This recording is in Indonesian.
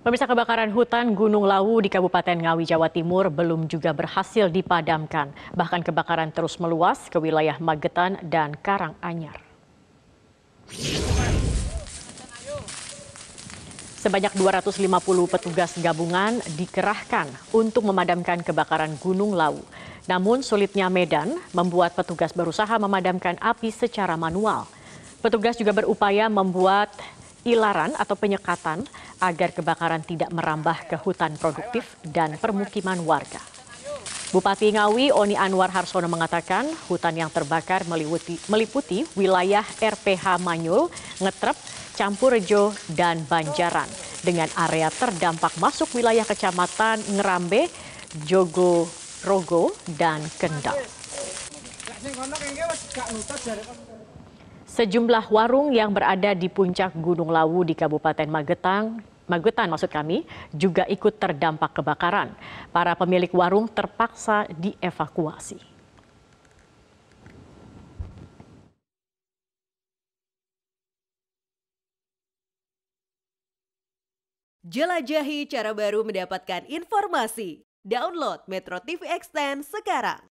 Pemirsa kebakaran hutan Gunung Lawu di Kabupaten Ngawi, Jawa Timur belum juga berhasil dipadamkan. Bahkan kebakaran terus meluas ke wilayah Magetan dan Karanganyar. Sebanyak 250 petugas gabungan dikerahkan untuk memadamkan kebakaran Gunung Lawu. Namun sulitnya medan membuat petugas berusaha memadamkan api secara manual. Petugas juga berupaya membuat ilaran atau penyekatan agar kebakaran tidak merambah ke hutan produktif dan permukiman warga. Bupati Ngawi Oni Anwar Harsono mengatakan hutan yang terbakar meliputi, meliputi wilayah RPH Manyul, Ngetrep, Campurejo, dan Banjaran dengan area terdampak masuk wilayah kecamatan Ngerambe, Jogo Rogo, dan Kendal. Sejumlah warung yang berada di puncak Gunung Lawu di Kabupaten Magetang Magetan maksud kami juga ikut terdampak kebakaran. Para pemilik warung terpaksa dievakuasi. Jelajahi cara baru mendapatkan informasi. Download Metro TV Extend sekarang.